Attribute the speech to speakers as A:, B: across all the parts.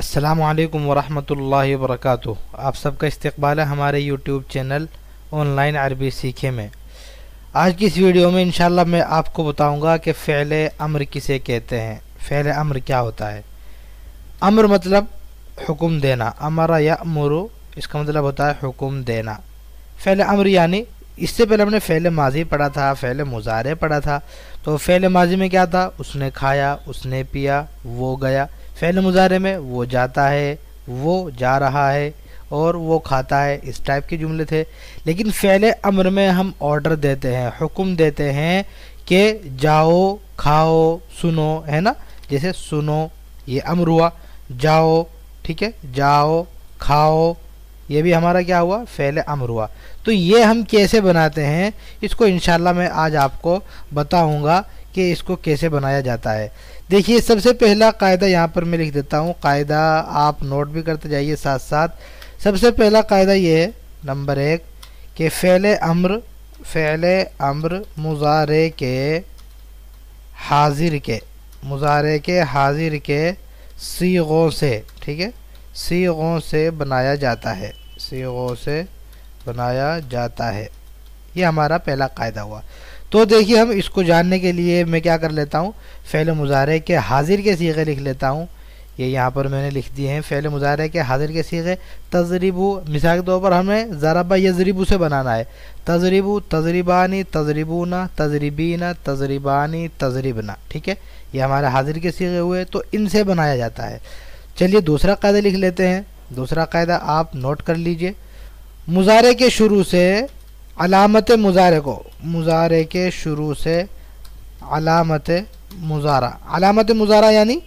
A: अल्लाम वरहमल वर्क आप सबका इस्तबाल है हमारे यूट्यूब चैनल ऑनलाइन अरबी सीखे में आज की इस वीडियो में इंशाल्लाह मैं आपको बताऊंगा कि फ़ैल अमर किसे कहते हैं फ़ैल अम्र क्या होता है अमर मतलब हुक्म देना अमरा या अमरु इसका मतलब होता है हुक्म देना फ़ैल अमर यानी इससे पहले हमने फ़ैल माजी पढ़ा था फ़ैल मुजारे पढ़ा था तो फ़ैल माजी में क्या था उसने खाया उसने पिया वो गया फ़ैल मुजारे में वो जाता है वो जा रहा है और वो खाता है इस टाइप के जुमले थे लेकिन फ़ैल अमर में हम ऑर्डर देते हैं हुक्म देते हैं कि जाओ खाओ सुनो है ना जैसे सुनो ये अमर हुआ जाओ ठीक है जाओ खाओ ये भी हमारा क्या हुआ फैले अमर हुआ तो ये हम कैसे बनाते हैं इसको इनशाला मैं आज आपको बताऊँगा कि इसको कैसे बनाया जाता है देखिए सबसे पहला कायदा यहाँ पर मैं लिख देता हूँ कायदा आप नोट भी करते जाइए साथ साथ सबसे पहला कायदा ये है नंबर एक कि फ़ैल अम्र फ़ैल अम्र मुजारे के हाजिर के मुजारे के हाजिर के सीगों से ठीक है सीगों से बनाया जाता है सीगों से बनाया जाता है ये हमारा पहला कायदा हुआ तो देखिए हम इसको जानने के लिए मैं क्या कर लेता हूँ फ़ैल मुजारे के हाजिर के सीगे लिख लेता हूँ ये यहाँ पर मैंने लिख दिए हैं फ़ैल मुजारे के हाजिर के सीगे तजरीबू मिसाल के तौर पर हमें ज़राबा यजरीबू से बनाना है तजरीबू तजरीबानी तजरीबूना तजरीबीना तजरीबानी तजरीबना ठीक है ये हमारे हाजिर के सीगे हुए तो इनसे बनाया जाता है चलिए दूसरा कायदा लिख लेते हैं दूसरा कायदा आप नोट कर लीजिए मुजारे के शुरू से अलामत मुजारे को मुजारे के शुरू से अलामत मुजारा अलामत मुजारा यानी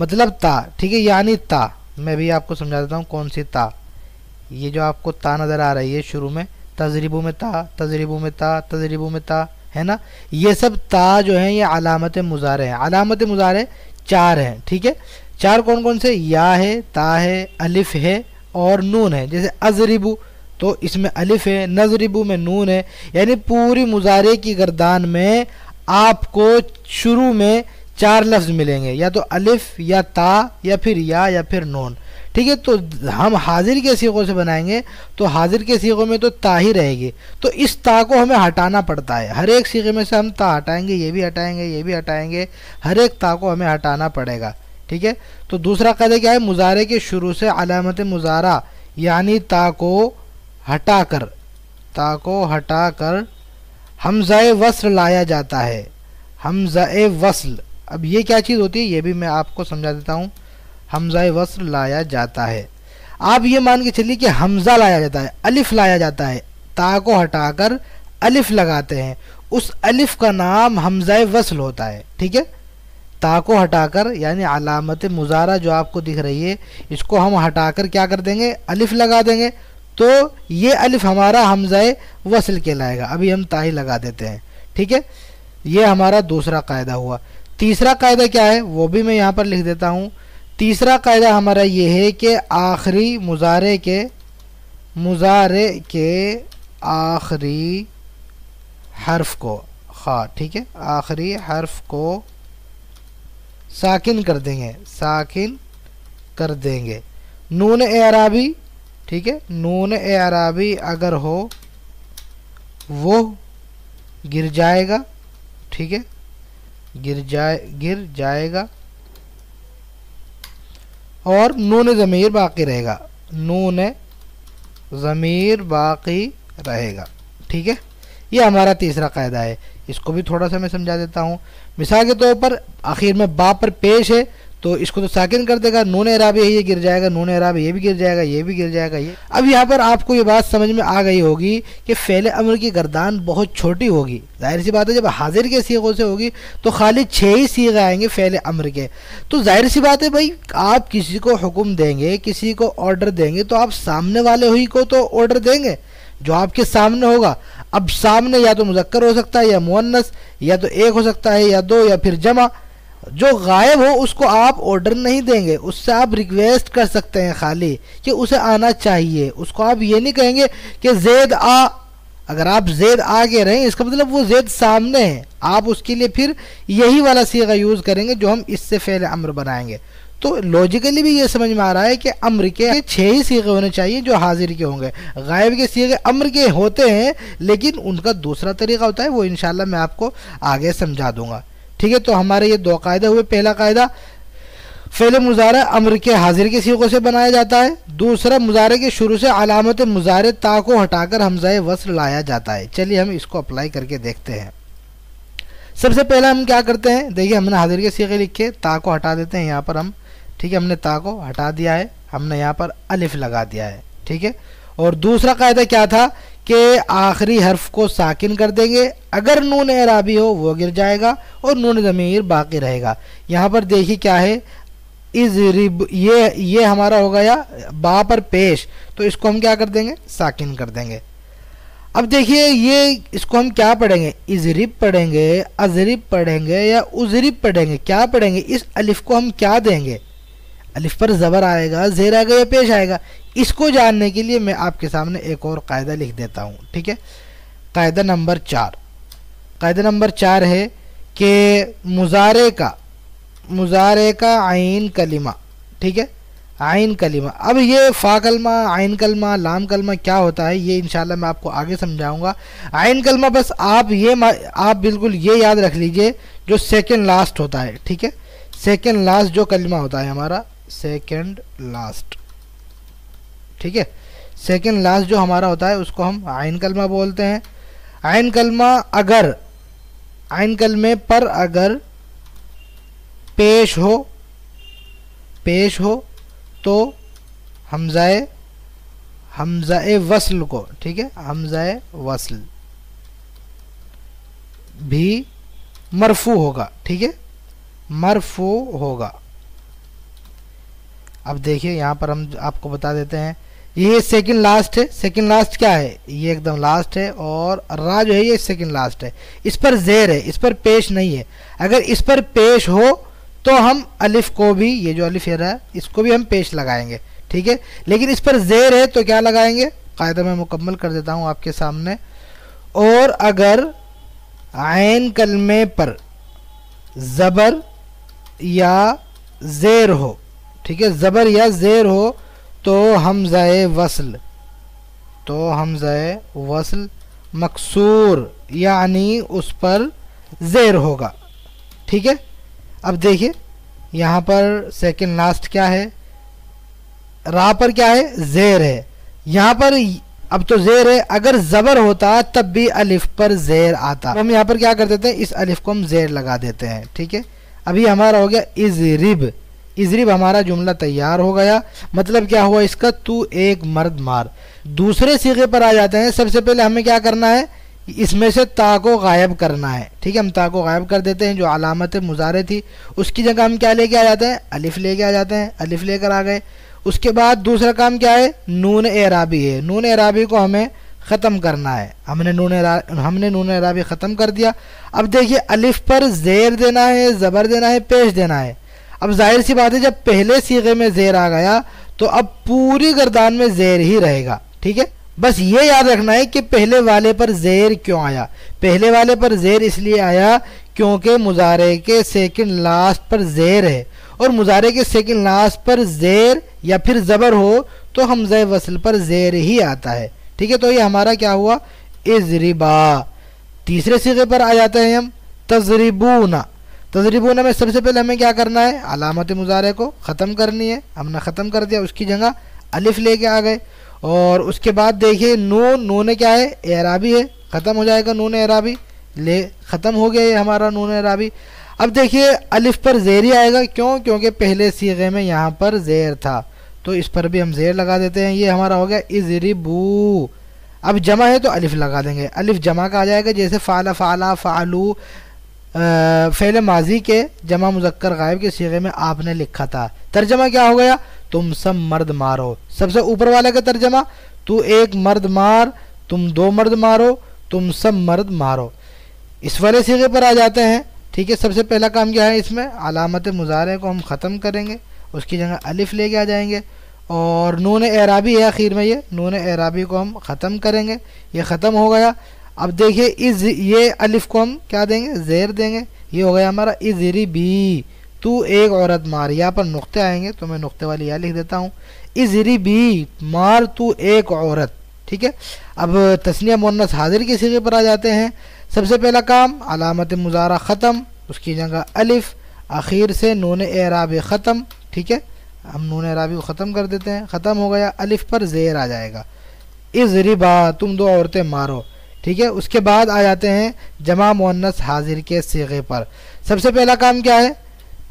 A: मतलब ता ठीक है यानी ता मैं भी आपको समझा देता हूँ कौन सी ता ये जो आपको ता नज़र आ रही है शुरू में तजरीबों में ता तजरीबों में ता तजरीबों में ता है ना ये सब ता जो है ये अलामत मुजारे हैं अलामत मुजारे चार हैं ठीक है चार कौन कौन से या है ता है अलिफ है और नून है जैसे अजरिबू तो इसमें अलिफ है नजरिबू में नून है यानी पूरी मुजारे की गर्दान में आपको शुरू में चार लफ्ज़ मिलेंगे या तो अलिफ या ता या फिर या या फिर नून ठीक है तो हम हाजिर के सीखों से बनाएंगे तो हाजिर के सीखों में तो ता ही रहेगी तो इस ता को हमें हटाना पड़ता है हर एक सीखे में से हम ता हटाएंगे ये भी हटाएंगे ये भी हटाएंगे हर एक ता को हमें हटाना पड़ेगा ठीक है तो दूसरा कदे क्या है मुजारे के शुरू से अलामत मुजारा यानी ता को हटा कर ता को हटा कर हमज़ाए वसल लाया जाता है हमज़ाए वसल अब ये क्या चीज़ होती है ये भी मैं आपको समझा देता हूँ हमज़ाए वसल लाया जाता है आप ये मान के चलिए कि हमज़ा लाया जाता है अलिफ़ लाया जाता है ता को हटाकर अलिफ़ लगाते हैं उस अलिफ़ का नाम हमज़ाए वसल होता है ठीक है ता को हटाकर यानी अलामत मुजारा जो आपको दिख रही है इसको हम हटाकर क्या कर देंगे अलिफ लगा देंगे तो ये अलिफ हमारा हमज़ाए वसल लाएगा अभी हम ताही लगा देते हैं ठीक है ये हमारा दूसरा कायदा हुआ तीसरा कायदा क्या है वो भी मैं यहाँ पर लिख देता हूँ तीसरा कायदा हमारा ये है कि आखिरी मुजारे के मुजारे के आखिरी हर्फ को हाँ ठीक है आखिरी हर्फ को साकिन कर देंगे साकिन कर देंगे नून ए अराबी ठीक है नून ए अराबी अगर हो वो गिर जाएगा ठीक है गिर जाए गिर जाएगा और नून ज़मीर बाकी रहेगा नून ज़मीर बाकी रहेगा ठीक है ये हमारा तीसरा कायदा है इसको भी थोड़ा सा मैं समझा देता हूँ मिसाल के तौर तो पर आखिर में बाप पर पेश है तो इसको तो साकिन कर देगा नून एराब ये गिर जाएगा नून एराब ये भी गिर जाएगा ये भी गिर जाएगा ये अब यहाँ पर आपको ये बात समझ में आ गई होगी कि फ़ैल अमर की गर्दान बहुत छोटी होगी जाहिर सी बात है जब हाजिर के सीखों से होगी तो खाली छः ही सीख आएंगे फ़ैल अमर के तो जाहिर सी बात है भाई आप किसी को हुक्म देंगे किसी को ऑर्डर देंगे तो आप सामने वाले हुई को तो ऑर्डर देंगे जो आपके सामने होगा अब सामने या तो मुजक्कर हो सकता है या मुन्नस या तो एक हो सकता है या दो या फिर जमा जो गायब हो उसको आप ऑर्डर नहीं देंगे उससे आप रिक्वेस्ट कर सकते हैं खाली कि उसे आना चाहिए उसको आप ये नहीं कहेंगे कि जैद आ अगर आप जैद आ के रहें इसका मतलब वो जैद सामने है आप उसके लिए फिर यही वाला सीगा यूज़ करेंगे जो हम इससे फैले अम्र बनाएंगे तो लॉजिकली भी ये समझ में आ रहा है कि अम्र के छः ही सीखे होने चाहिए जो हाजिर के होंगे गायब के सीखे अम्र के होते हैं लेकिन उनका दूसरा तरीका होता है वो इन मैं आपको आगे समझा दूंगा ठीक है तो हमारे ये दो कायदे हुए पहला कायदा फ़ैल मुजारा अम्र के हाजिर के सीखों से बनाया जाता है दूसरा मुजारे के शुरू से अलामत मुजारे ता को हटाकर हमजाए वस्त्र लाया जाता है चलिए हम इसको अप्लाई करके देखते हैं सबसे पहला हम क्या करते हैं देखिए हमने हाजिर के सीखे लिखे ता को हटा देते हैं यहाँ पर हम ठीक है हमने ता को हटा दिया है हमने यहाँ पर अलिफ लगा दिया है ठीक है और दूसरा कायदा क्या था कि आखिरी हर्फ को साकिन कर देंगे अगर नून एराबी हो वो गिर जाएगा और नून ज़मीर बाकी रहेगा यहाँ पर देखिए क्या है इज रिब ये ये हमारा हो गया बा पर पेश तो इसको हम क्या कर देंगे साकिन कर देंगे अब देखिए ये इसको हम क्या पढ़ेंगे इजरिब पढ़ेंगे अजरब पढ़ेंगे या उजरब पढ़ेंगे क्या पढ़ेंगे इस अलिफ को हम क्या देंगे अलिफ पर ज़बर आएगा ज़ेर आएगा या पेश आएगा इसको जानने के लिए मैं आपके सामने एक और कायदा लिख देता हूँ ठीक है कायदा नंबर चार कायदा नंबर चार है कि मुजारे का मुजारे का आइन कलिमा ठीक है आइन कलिमा अब ये फ़ा कलमा आइन कलमा लाम कलमा क्या होता है ये इंशाल्लाह मैं आपको आगे समझाऊंगा आइन कलमा बस आप ये आप बिल्कुल ये याद रख लीजिए जो सेकेंड लास्ट होता है ठीक है सेकेंड लास्ट जो कलमा होता है हमारा सेकेंड लास्ट ठीक है सेकेंड लास्ट जो हमारा होता है उसको हम आयन कलमा बोलते हैं आयन कलमा अगर आयन कलमे पर अगर पेश हो पेश हो तो हमज़ाए हमज़ाए वसल को ठीक है हमज़ाए वसल भी मरफू होगा ठीक है मरफू होगा अब देखिए यहाँ पर हम आपको बता देते हैं ये सेकंड लास्ट है सेकंड लास्ट क्या है ये एकदम लास्ट है और रा जो है ये सेकंड लास्ट है इस पर जेर है इस पर पेश नहीं है अगर इस पर पेश हो तो हम अलिफ को भी ये जो अलिफ है इसको भी हम पेश लगाएंगे ठीक है लेकिन इस पर जेर है तो क्या लगाएंगे कायदा मैं मुकम्मल कर देता हूँ आपके सामने और अगर आयन कलमे पर ज़बर या जेर हो ठीक है ज़बर या ज़ेर हो तो हमज़ाए वसल तो हमज़ाए वसल मकसूर यानी उस पर ज़ेर होगा ठीक है अब देखिए यहाँ पर सेकंड लास्ट क्या है रा पर क्या है ज़ेर है यहाँ पर अब तो ज़ेर है अगर ज़बर होता तब भी अलिफ पर ज़ेर आता तो हम यहाँ पर क्या कर देते हैं इस अलिफ को हम ज़ेर लगा देते हैं ठीक है अभी हमारा हो गया इज रिब इजरिब हमारा जुमला तैयार हो गया मतलब क्या हुआ इसका तू एक मर्द मार दूसरे सीखे पर आ जाते हैं सबसे पहले हमें क्या करना है इसमें से ता को गायब करना है ठीक है हम ता को गायब कर देते हैं जो अलामत मुजारे थी उसकी जगह हम क्या लेके आ जाते हैं अलिफ लेके आ जाते हैं अलिफ लेकर आ गए उसके बाद दूसरा काम क्या है नून एराबी है नून एराबी को हमें ख़त्म करना है हमने नून हमने नून एराबी ख़त्म कर दिया अब देखिए अलिफ पर ज़ेर देना है ज़बर देना है पेश देना है अब जाहिर सी बात है जब पहले सीगे में ज़ेर आ गया तो अब पूरी गर्दान में ज़ेर ही रहेगा ठीक है बस ये याद रखना है कि पहले वाले पर ज़ेर क्यों आया पहले वाले पर ज़ेर इसलिए आया क्योंकि मुजारे के सेकंड लास्ट पर ज़ेर है और मुजारे के सेकंड लास्ट पर ज़ेर या फिर ज़बर हो तो हमजे वसल पर ज़ेर ही आता है ठीक है तो ये हमारा क्या हुआ इजरिबा तीसरे सीगे पर आ जाते हैं हम तजरिबूना तजरीबों में सबसे पहले हमें क्या करना है अलामत मुजारे को ख़त्म करनी है हमने ख़त्म कर दिया उसकी जगह अलिफ लेके आ गए और उसके बाद देखिए नून नून क्या है एराबी है ख़त्म हो जाएगा नून एराबी ले ख़त्म हो गया ये हमारा नून एराबी अब देखिए अलिफ पर ज़ेर ही आएगा क्यों क्योंकि पहले सीगे में यहाँ पर ज़ेर था तो इस पर भी हम ज़ेर लगा देते हैं ये हमारा हो गया इजरिबू अब जमा है तो अलिफ लगा देंगे अलिफ जमा का आ जाएगा जैसे फ़ाला फ़ाला फ़ालू फ़ैल माजी के जमा मुजक्कर गायब के सीगे में आपने लिखा था तर्जमा क्या हो गया तुम सब मर्द मारो सबसे ऊपर वाले का तर्जमा तू एक मर्द मार तुम दो मर्द मारो तुम सब मर्द मारो इस वाले सीगे पर आ जाते हैं ठीक है सबसे पहला काम क्या है इसमें अलामत मुजारे को हम ख़त्म करेंगे उसकी जगह अलिफ लेके आ जाएंगे और नून एराबी है आखिर में ये नून एराबी को हम ख़त्म करेंगे ये ख़त्म हो गया अब देखिए इज ये अलिफ को हम क्या देंगे जेर देंगे ये हो गया हमारा इजरी बी तू एक औरत मार यहाँ पर नुक्ते आएंगे तो मैं नुक्ते वाली यहाँ लिख देता हूँ इजरी बी मार तू एक औरत ठीक है अब तस्निया मोनस हाजिर के सिरे पर आ जाते हैं सबसे पहला काम अलामत मुजारा ख़त्म उसकी जगह अलिफ आखिर से नून एराब ख़त्म ठीक है हम नून एराबी को ख़त्म कर देते हैं ख़त्म हो गया अलिफ पर जेर आ जाएगा इज रिबा तुम दो औरतें मारो ठीक है उसके बाद आ जाते हैं जमा मुन्नस हाजिर के सीगे पर सबसे पहला काम क्या है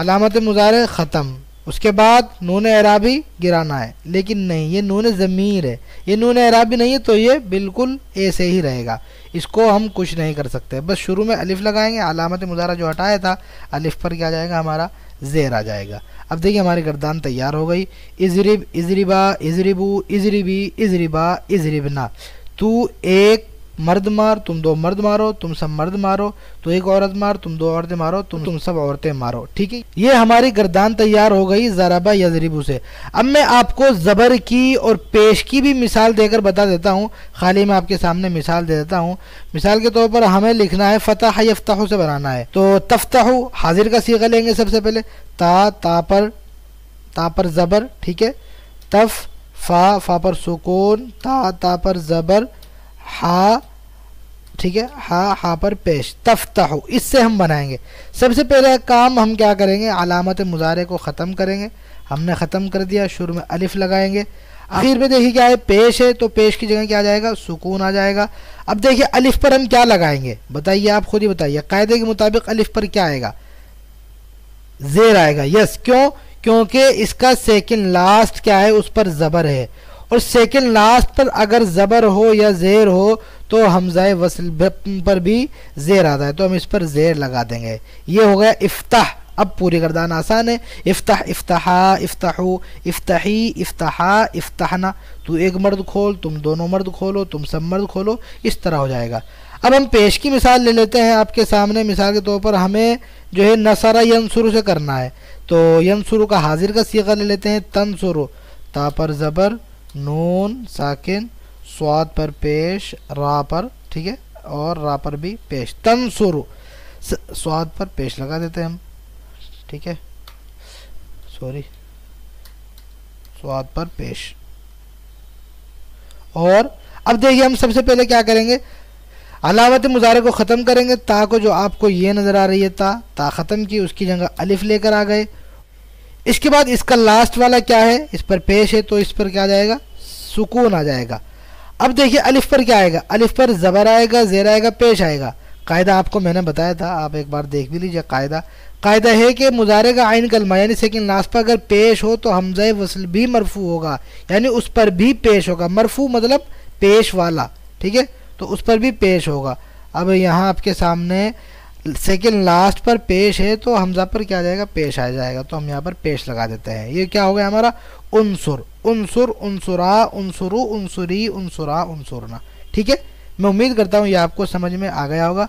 A: अलामत मुजार ख़त्म उसके बाद नून एराबी गिराना है लेकिन नहीं ये नून ज़मीर है ये नून एराबी नहीं है तो ये बिल्कुल ऐसे ही रहेगा इसको हम कुछ नहीं कर सकते बस शुरू में अलिफ़ लगाएंगे अलामत मुजारा जो हटाया था अलिफ़ पर क्या जाएगा हमारा ज़ेर आ जाएगा अब देखिए हमारी गर्दान तैयार हो गई इजरिब इजरिबा इजरिबू इजरिबी इजरिबा इजरिबना तू एक मर्द मार तुम दो मर्द मारो तुम सब मर्द मारो तो एक औरत मार तुम दो औरतें मारो तुम तुम सब औरतें मारो ठीक है ये हमारी गर्दान तैयार हो गई जराबा यजरीबू से अब मैं आपको ज़बर की और पेश की भी मिसाल देकर बता देता हूँ खाली मैं आपके सामने मिसाल दे देता हूँ मिसाल के तौर पर हमें लिखना है फतेह यफ्ताह से बनाना है तो तफ्ताह हाजिर का सीखा लेंगे सबसे पहले ता तापर तापर ज़बर ठीक है तफ फा फा पर सुकून ता ता पर ज़बर हा ठीक है हा हा पर पेश तफ्ताह इससे हम बनाएंगे सबसे पहले काम हम क्या करेंगे अलामत मुजारे को ख़त्म करेंगे हमने ख़त्म कर दिया शुरू में अलिफ लगाएंगे आखिर में देखिए क्या है पेश है तो पेश की जगह क्या आ जाएगा सुकून आ जाएगा अब देखिए अलिफ पर हम क्या लगाएंगे बताइए आप खुद ही बताइए कायदे के मुताबिक अलिफ पर क्या आएगा जेर आएगा यस क्यों क्योंकि इसका सेकंड लास्ट क्या है उस पर ज़बर है और सेकेंड लास्ट पर अगर ज़बर हो या ज़ेर हो तो हमज़ाए वसल पर भी ज़ेर आता है तो हम इस पर ज़ेर लगा देंगे ये हो गया इफ्ताह अब पूरी गर्दान आसान है इफ्ताह इफ्ताहा इफ्ताहू इफ्ताही इफ्ताहा इफ्ताहना तू एक मर्द खोल तुम दोनों मर्द खोलो तुम सब मर्द खोलो इस तरह हो जाएगा अब हम पेश की मिसाल ले लेते हैं आपके सामने मिसाल के तौर पर हमें जो है नसरा यनसुर से करना है तो यनसुर का हाजिर का सीखा ले लेते हैं तनसुर ता पर ज़बर नून साकिन स्वाद पर पेश रा पर ठीक है और रा पर भी पेश तन सुरु स्वाद पर पेश लगा देते हैं हम ठीक है सॉरी स्वाद पर पेश और अब देखिए हम सबसे पहले क्या करेंगे अलावत मुजारे को ख़त्म करेंगे ता को जो आपको ये नज़र आ रही है ता ता ख़त्म की उसकी जगह अलिफ लेकर आ गए इसके बाद इसका लास्ट वाला क्या है इस पर पेश है तो इस पर क्या आ जाएगा सुकून आ जाएगा अब देखिए अलिफ पर क्या आएगा अलिफ पर ज़बर आएगा ज़ेर आएगा पेश आएगा कायदा आपको मैंने बताया था आप एक बार देख भी लीजिए कायदा कायदा है कि मुजारे का आइन कलमा यानी सेकंड लास्ट पर अगर पेश हो तो हमजा वसल भी मरफू होगा यानी उस पर भी पेश होगा मरफू मतलब पेश वाला ठीक है तो उस पर भी पेश होगा अब यहाँ आपके सामने सेकेंड लास्ट पर पेश है तो हमजा पर क्या आ जाएगा पेश आ जाएगा तो हम यहाँ पर पेश लगा देते हैं ये क्या हो गया हमारा उनसुर उनसुर उनसुरा उनसुरु उनसुरी उनसुरा उनसुरना ठीक है मैं उम्मीद करता हूँ ये आपको समझ में आ गया होगा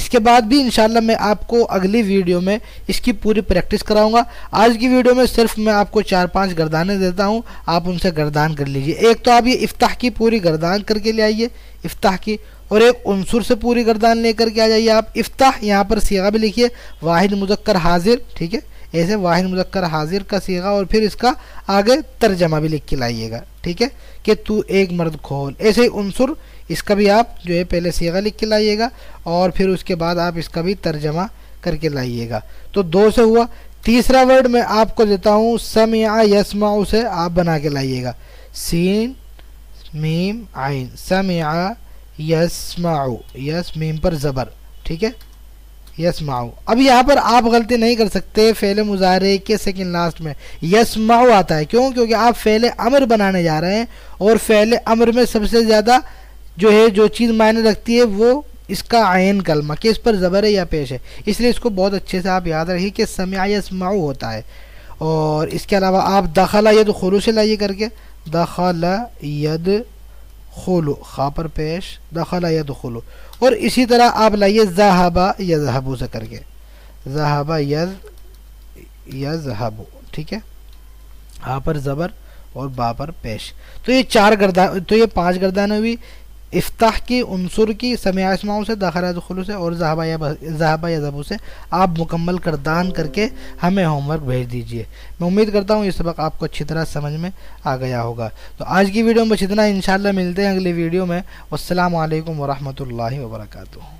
A: इसके बाद भी इंशाल्लाह मैं आपको अगली वीडियो में इसकी पूरी प्रैक्टिस कराऊंगा आज की वीडियो में सिर्फ मैं आपको चार पांच गर्दाने देता हूँ आप उनसे गर्दान कर लीजिए एक तो आप ये इफ्ताह की पूरी गर्दान करके ले आइए इफ्ताह की और एक अनसुर से पूरी गर्दान लेकर के आ जाइए आप इफ्ताह यहाँ पर सीगा भी लिखिए वाहिद मुजक्कर हाजिर ठीक है ऐसे वाहिद मुजक्कर हाजिर का सीगा और फिर इसका आगे तर्जमा भी लिख के लाइएगा ठीक है कि तू एक मर्द खोल ऐसे ही उनसुर इसका भी आप जो है पहले सीगा लिख के लाइएगा और फिर उसके बाद आप इसका भी तर्जमा करके लाइएगा तो दो से हुआ तीसरा वर्ड मैं आपको देता हूँ सम या यसमा उसे आप बना के लाइएगा सीन मीम आइन सम या यसमा यस मीम पर ज़बर ठीक है यस माओ अब यहाँ पर आप गलती नहीं कर सकते फेले मुजाहरे के सेकंड लास्ट में यस माओ आता है क्यों क्योंकि आप फेले अमर बनाने जा रहे हैं और फेले अमर में सबसे ज़्यादा जो है जो चीज़ मायने रखती है वो इसका आयन कलमा कि इस पर ज़बर है या पेश है इसलिए इसको बहुत अच्छे से आप याद रखिए कि समय यस माओ होता है और इसके अलावा आप दखला यद खलू लाइए करके दखला यद खोलो खा पर पेश दखला या दखलो और इसी तरह आप लाइए जहाबा या जहाबू से करके जहाबा यज या जहाबू ठीक है हा पर ज़बर और बा पर पेश तो ये चार गर्दा तो ये पांच गर्दान हुई इफ्ताह की उनसर की समाओं से दाखरा दखलू से और जहाबा या जहाबा या जबू से आप मुकम्मल करदान करके हमें होमवर्क भेज दीजिए मैं उम्मीद करता हूँ ये सबक आपको अच्छी तरह समझ में आ गया होगा तो आज की वीडियो में बस इतना इन मिलते हैं अगली वीडियो में असलकम वरहमल वर्का